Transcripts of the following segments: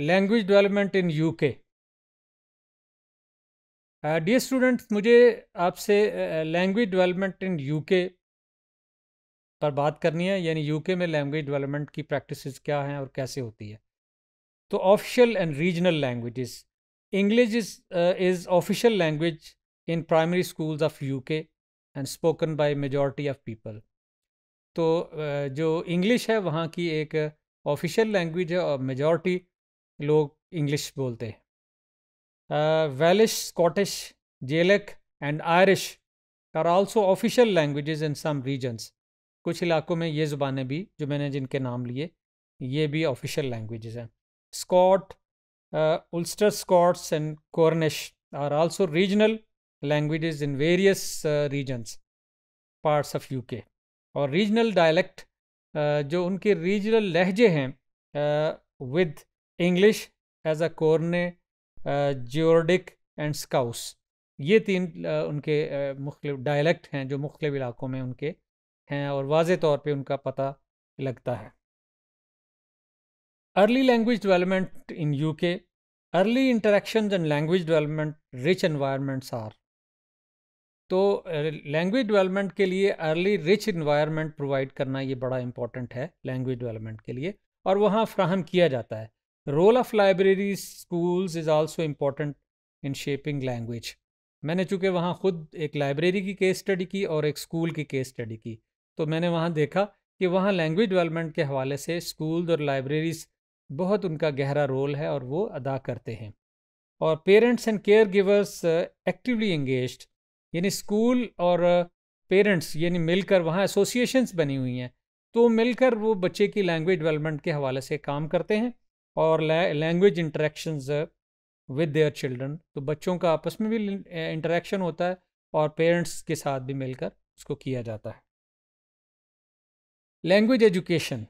language development in UK dear students मुझे आपसे language development in UK पर बात करनी है यानी यूके में लैंग्वेज डेवलपमेंट की प्रैक्टिसेस क्या हैं और कैसे होती है तो official and regional languages English is official language in primary schools of UK and spoken by majority of people तो uh, जो इंग्लिश है वहाँ की एक ऑफिशियल लैंग्वेज है और मेजॉरिटी लोग इंग्लिश बोलते हैं Welsh Scottish Gaelic and Irish are also official languages in some regions कुछ इलाकों में ये ज़ुबानें भी जो मैंने जिनके नाम लिए ये भी ऑफिशियल लैंग्वेजेस हैं Scot Ulster Scots and Cornish are also regional languages in various regions parts of UK और रीजनल डायलैक्ट जो उनके रीजनल लहजे हैं with English as a Cockney जियोडिक एंड स्काउस ये तीन उनके मुख्तलिफ डायलैक्ट हैं जो मुख्तु इलाकों में उनके हैं और वाज तौर पर उनका पता लगता है early language development in UK early interaction and language development rich environments are तो लैंग्वेज डेवलपमेंट के लिए अर्ली रिच इन्वायरमेंट प्रोवाइड करना ये बड़ा इंपॉर्टेंट है लैंग्वेज डेवलपमेंट के लिए और वहाँ फ्राहम किया जाता है role of library schools is also important in shaping language मैंने चूँकि वहाँ ख़ुद एक लाइब्रेरी की केस स्टडी की और एक स्कूल की केस स्टडी की तो मैंने वहाँ देखा कि वहाँ लैंग्वेज डेवलपमेंट के हवाले से स्कूल और लाइब्रेरीज़ बहुत उनका गहरा रोल है और वो अदा करते हैं और parents and care givers actively engage यानी स्कूल और पेरेंट्स uh, यानी मिलकर वहाँ एसोसिएशंस बनी हुई हैं तो मिलकर वो बच्चे की लैंग्वेज डेवलपमेंट के हवाले से काम करते हैं और language interactions with their children तो बच्चों का आपस में भी इंटरेक्शन uh, होता है और पेरेंट्स के साथ भी मिलकर उसको किया जाता है language education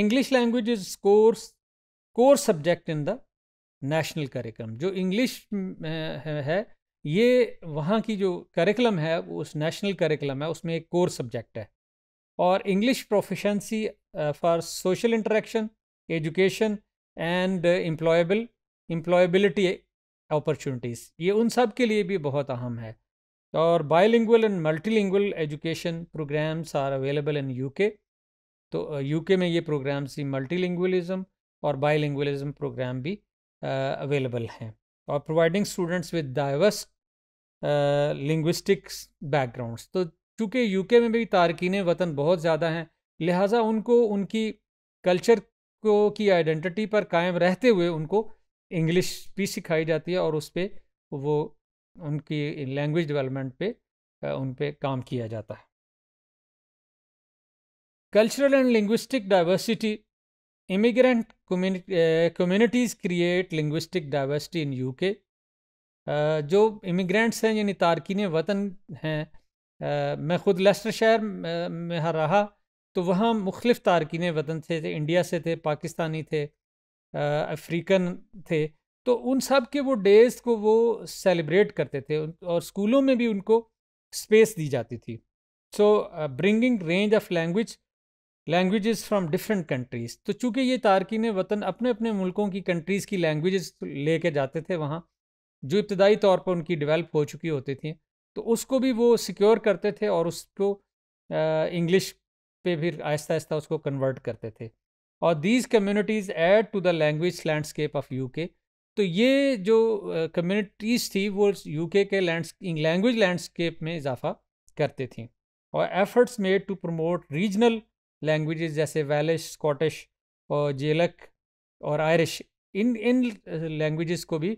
English language is course core subject in the national curriculum जो इंग्लिश uh, है ये वहाँ की जो करिकुलम है उस नेशनल करिकुलम है उसमें एक कोर सब्जेक्ट है और English proficiency for social interaction education and employable employability opportunities ये उन सब के लिए भी बहुत अहम है और bilingual and multilingual education programmes are available in UK तो यूके में ये प्रोग्राम्स ही मल्टीलिंगुअलिज्म और बायलिंगुअलिज्म प्रोग्राम भी अवेलेबल हैं और providing students with diverse linguistics backgrounds तो चूँकि यूके में भी तारकिन वतन बहुत ज़्यादा हैं लिहाजा उनको उनकी कल्चर को की आइडेंटिटी पर कायम रहते हुए उनको इंग्लिश भी सिखाई जाती है और उस पर वो उनकी लैंग्वेज डेवलपमेंट पे उन पर काम किया जाता है cultural and linguistic diversity immigrant communities create linguistic diversity in diversity in जो इमिग्रेंट्स हैं यानी तारकिन वतन हैं मैं ख़ुद लेस्टर शहर में रहा तो वहाँ मुख्तफ तारकिन वतन थे, थे इंडिया से थे पाकिस्तानी थे अफ्रीकन थे तो उन सब के वो डेज को वो सेलिब्रेट करते थे और स्कूलों में भी उनको स्पेस दी जाती थी so bringing range of language languages from different countries तो चूँकि ये तारकिन वतन अपने अपने मुल्कों की कंट्रीज़ की लैंग्वेजेस लेके जाते थे वहाँ जो इब्तदाई तौर पर उनकी डिवेलप हो चुकी होती थी तो उसको भी वो सिक्योर करते थे और उसको इंग्लिश पे फिर आहिस्ता आहिस्ता उसको कन्वर्ट करते थे और these communities add to the language landscape of UK तो ये जो कम्युनिटीज़ थी वो यूके के लैंड लैंग्वेज लैंडस्केप में इजाफा करती थी और efforts made to promote regional language जैसे वेलिश स्कॉटिश और जेलक और आयरिश इन इन लैंग्वेजेस को भी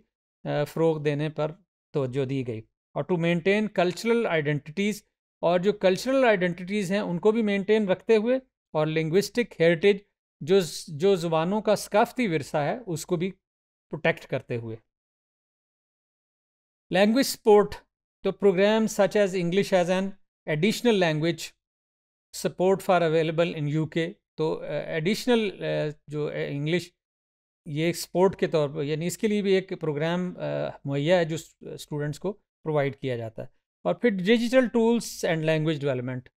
फ़रोग देने पर तोजो दी गई और टू मेंटेन कल्चरल आइडेंटिटीज़ और जो कल्चरल आइडेंटिटीज़ हैं उनको भी मेंटेन रखते हुए और लिंग्विस्टिक हेरिटेज जो जो ज़ुबानों का सकाफती वरसा है उसको भी प्रोटेक्ट करते हुए लैंग्वेज सपोर्ट तो programme such as English as an additional language support for available in UK तो एडिशनल uh, uh, जो इंग्लिश uh, ये सपोर्ट के तौर पर यानी इसके लिए भी एक प्रोग्राम मुहैया है जो स्टूडेंट्स को प्रोवाइड किया जाता है और फिर digital tools and language development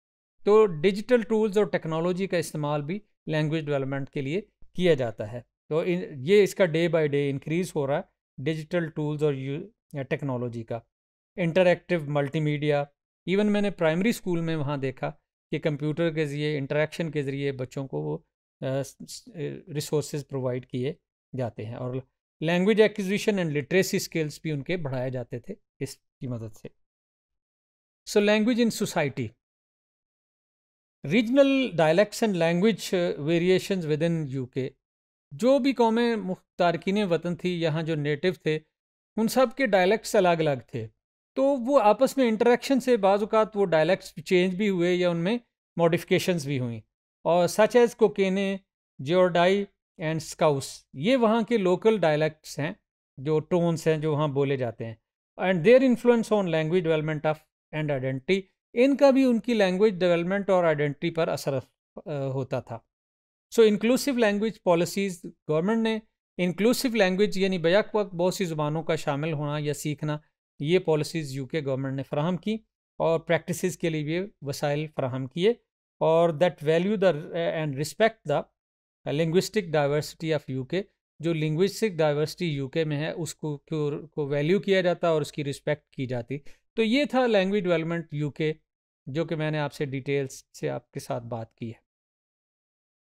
तो डिजिटल टूल्स और टेक्नोलॉजी का इस्तेमाल भी लैंग्वेज डेवलपमेंट के लिए किया जाता है तो इन ये इसका डे बाय डे इंक्रीज़ हो रहा है डिजिटल टूल्स और टेक्नोलॉजी का इंटरैक्टिव मल्टीमीडिया इवन मैंने प्राइमरी स्कूल में वहाँ देखा कि कंप्यूटर के ज़रिए इंटरेक्शन के ज़रिए बच्चों को वो रिसोर्स प्रोवाइड किए जाते हैं और language acquisition and literacy skills भी उनके बढ़ाए जाते थे इसकी मदद से so language in society regional dialects and language variation within UK जो भी कौमें मुख्य तारकिन वतन थी यहाँ जो नेटिव थे उन सब के डायलैक्ट्स अलग अलग थे तो वो आपस में इंटरेक्शन से बाजुकात वो डायलैक्ट्स चेंज भी हुए या उनमें मॉडिफिकेशंस भी हुई और सच एज़ कोकेने जियोडाई एंड स्काउस ये वहाँ के लोकल डायलैक्ट्स हैं जो टोन्स हैं जो वहाँ बोले जाते हैं and their influence on language development of and identity इनका भी उनकी लैंग्वेज डेवलपमेंट और आइडेंटिटी पर असर होता था so inclusive language policies government ने इंक्लूसिव लैंग्वेज यानी बैक वक्त बहुत सी ज़ुबानों का शामिल होना या सीखना ये पॉलिसीज़ यूके गवर्नमेंट ने फ्राहम की और प्रैक्टिस के लिए भी वसाइल फ्राहम किए और that value the and respect the linguistic diversity of UK जो लिंग्विस्टिक डाइवर्सिटी यूके में है उसको को वैल्यू किया जाता और उसकी रिस्पेक्ट की जाती तो ये था लैंग्वेज डेवलपमेंट यूके जो कि मैंने आपसे डिटेल्स से आपके साथ बात की है